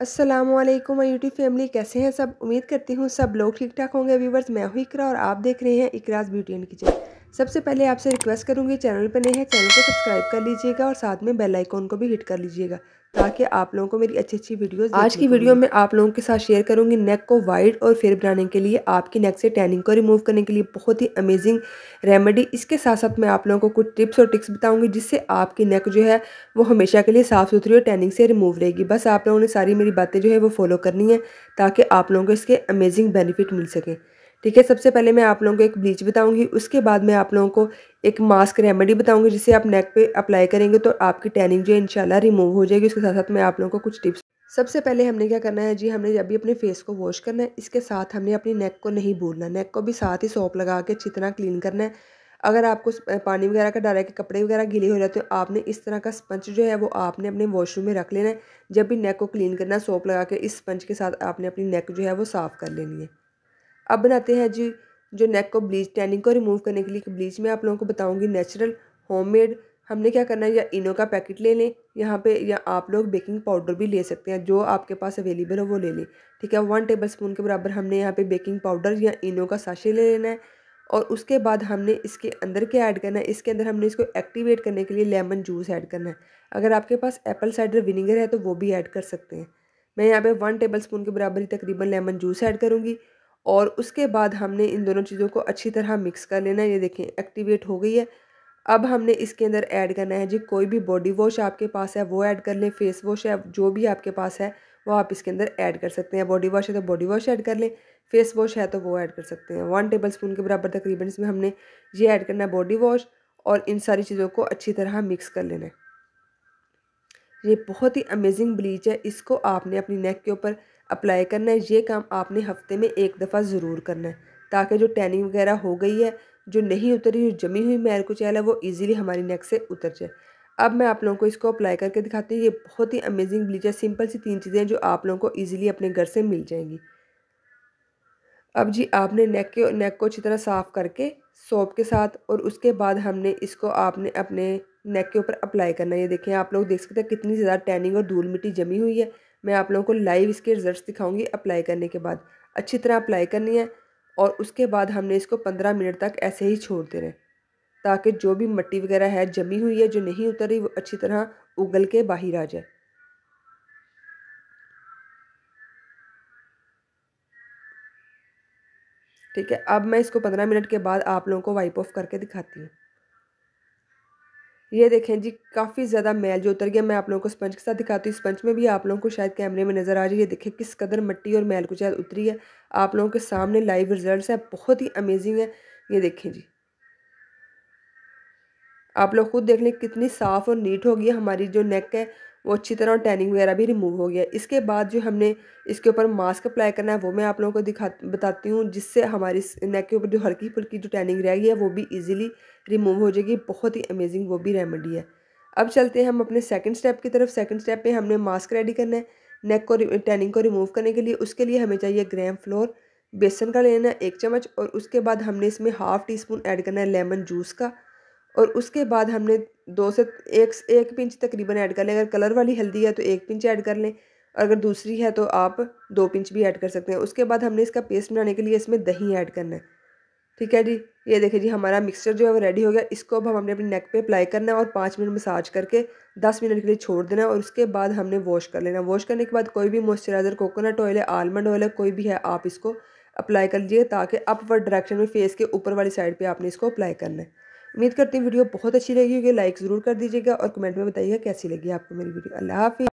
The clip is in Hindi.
असलम माई यूट्यूब फैमिली कैसे हैं सब उम्मीद करती हूँ सब लोग ठीक ठाक होंगे व्यूवर्स मैं हूँ इकरा और आप देख रहे हैं इकराज ब्यूटी एंड किचन सबसे पहले आपसे रिक्वेस्ट करूँगी चैनल पर नहीं है चैनल को सब्सक्राइब कर लीजिएगा और साथ में बेल आइकॉन को भी हिट कर लीजिएगा ताकि आप लोगों को मेरी अच्छी अच्छी वीडियोस आज की वीडियो में आप लोगों के साथ शेयर करूंगी नेक को वाइड और फिर बनाने के लिए आपकी नेक से टैनिंग को रिमूव करने के लिए बहुत ही अमेजिंग रेमेडी इसके साथ साथ मैं आप लोगों को कुछ टिप्स और ट्रिक्स बताऊंगी जिससे आपकी नेक जो है वो हमेशा के लिए साफ़ सुथरी और टैनिंग से रिमूव रहेगी बस आप लोगों ने सारी मेरी बातें जो है वो फॉलो करनी है ताकि आप लोगों को इसके अमेजिंग बेनिफिट मिल सकें ठीक है सबसे पहले मैं आप लोगों को एक ब्लीच बताऊंगी उसके बाद मैं आप लोगों को एक मास्क रेमेडी बताऊंगी जिसे आप नेक पे अप्लाई करेंगे तो आपकी टैनिंग जो है इंशाल्लाह रिमूव हो जाएगी उसके साथ साथ मैं आप लोगों को कुछ टिप्स सबसे पहले हमने क्या करना है जी हमने अभी अपने फेस को वॉश करना है इसके साथ हमने अपनी नेक को नहीं भूलना नेक को भी साथ ही सोप लगा के अच्छी तरह क्लीन करना है अगर आपको पानी वगैरह का डाला के कपड़े वगैरह गीले हो जाते हो तो आपने इस तरह का स्पंज जो है वो आपने अपने वॉशरूम में रख लेना है जब भी नेक को क्लीन करना सोप लगा के इस स्पंज के साथ आपने अपनी नेक जो है वो साफ़ कर लेनी है अब बनाते हैं जी जो नेक को ब्लीच टैनिंग को रिमूव करने के लिए एक ब्लीच में आप लोगों को बताऊंगी नेचुरल होममेड हमने क्या करना है या इनो का पैकेट ले लें यहाँ पे या आप लोग बेकिंग पाउडर भी ले सकते हैं जो आपके पास अवेलेबल हो वो ले लें ठीक है वन टेबल स्पून के बराबर हमने यहाँ पे बेकिंग पाउडर या इनो का साशे ले लेना है और उसके बाद हमने इसके अंदर क्या ऐड करना है इसके अंदर हमने इसको एक्टिवेट करने के लिए लेमन जूस ऐड करना है अगर आपके पास एप्पल साइडर विनीगर है तो वो भी ऐड कर सकते हैं मैं यहाँ पर वन टेबल स्पून के बराबर ही तकरीबन लेमन जूस ऐड करूँगी और उसके बाद हमने इन दोनों चीज़ों को अच्छी तरह मिक्स कर लेना है ये देखें एक्टिवेट हो गई है अब हमने इसके अंदर ऐड करना है जी कोई भी बॉडी वॉश आपके पास है वो ऐड कर लें फेस वॉश है जो भी आपके पास है वो आप इसके अंदर ऐड कर सकते हैं बॉडी वॉश है तो बॉडी वॉश ऐड कर लें फेस वॉश है तो वो ऐड कर सकते हैं वन टेबल स्पून के बराबर तकरीबन इसमें हमने ये ऐड करना है बॉडी वॉश और इन सारी चीज़ों को अच्छी तरह मिक्स कर लेना है ये बहुत ही अमेजिंग ब्लीच है इसको आपने अपनी नेक के ऊपर अप्लाई करना है ये काम आपने हफ्ते में एक दफ़ा ज़रूर करना है ताकि जो टैनिंग वगैरह हो गई है जो नहीं उतरी हुई जमी हुई मैर को चैल है वो ईजिली हमारी नेक से उतर जाए अब मैं आप लोगों को इसको अप्लाई करके दिखाती हूँ ये बहुत ही अमेजिंग ब्लीच है सिंपल सी तीन चीज़ें जो आप लोगों को ईजिली अपने घर से मिल जाएंगी अब जी आपने नेक के नेक को अच्छी तरह साफ़ करके सोप के साथ और उसके बाद हमने इसको आपने अपने नेक के ऊपर अप्लाई करना है ये देखें आप लोग देख सकते हैं कितनी ज़्यादा टैनिंग और धूल मिट्टी जमी हुई है मैं आप लोगों को लाइव इसके रिजल्ट्स दिखाऊंगी अप्लाई करने के बाद अच्छी तरह अप्लाई करनी है और उसके बाद हमने इसको पंद्रह मिनट तक ऐसे ही छोड़ देना ताकि जो भी मिट्टी वगैरह है जमी हुई है जो नहीं उतर रही वो अच्छी तरह उगल के बाहर आ जाए ठीक है अब मैं इसको पंद्रह मिनट के बाद आप लोगों को वाइप ऑफ करके दिखाती हूँ ये देखें जी काफ़ी ज़्यादा मैल जो उतर गया मैं आप लोगों को स्पंज के साथ दिखाती हूँ स्पंज में भी आप लोगों को शायद कैमरे में नज़र आ रही है देखें किस कदर मिट्टी और मैल को शायद उतरी है आप लोगों के सामने लाइव रिजल्ट है बहुत ही अमेजिंग है ये देखें जी आप लोग खुद देख लें कितनी साफ़ और नीट होगी हमारी जो नेक है वो अच्छी तरह और टैनिंग वगैरह भी रिमूव हो गया इसके बाद जो हमने इसके ऊपर मास्क अप्लाई करना है वो मैं आप लोगों को दिखा बताती हूँ जिससे हमारी नेक के ऊपर जो हल्की फुल्की जो टैनिंग रह गई है वो भी ईजिली रिमूव हो जाएगी बहुत ही अमेजिंग वो भी रेमेडी है अब चलते हैं हम अपने सेकेंड स्टेप की तरफ सेकेंड स्टेप पर हमने मास्क रेडी करना है नेक को टैनिंग को रिमूव करने के लिए उसके लिए हमें चाहिए ग्रैम फ्लोर बेसन का लेना है एक चम्मच और उसके बाद हमने इसमें हाफ़ टी स्पून ऐड करना है लेमन जूस का और उसके बाद हमने दो से एक एक पिंच तकरीबन ऐड कर लें अगर कलर वाली हल्दी है तो एक पिंच ऐड कर लें और अगर दूसरी है तो आप दो पिंच भी ऐड कर सकते हैं उसके बाद हमने इसका पेस्ट बनाने के लिए इसमें दही ऐड करना है ठीक है जी ये देखिए जी हमारा मिक्सचर जो है वो रेडी हो गया इसको अब हमने अपने नेक पे अप्लाई करना है और पाँच मिनट मसाज करके दस मिनट के लिए छोड़ देना है और उसके बाद हमने वॉश कर लेना वॉश करने के बाद कोई भी मॉइस्चराइज़र कोकोनट ऑयल है आलमंड ऑयल है कोई भी है आप इसको अप्लाई कर लीजिए ताकि अपवर्ड डायरेक्शन में फेस के ऊपर वाली साइड पर आपने इसको अप्लाई करना है उम्मीद करती हूँ वीडियो बहुत अच्छी लगी होगी लाइक ज़रूर कर दीजिएगा और कमेंट में बताइएगा कैसी लगी आपको मेरी वीडियो अल्लाह हाफि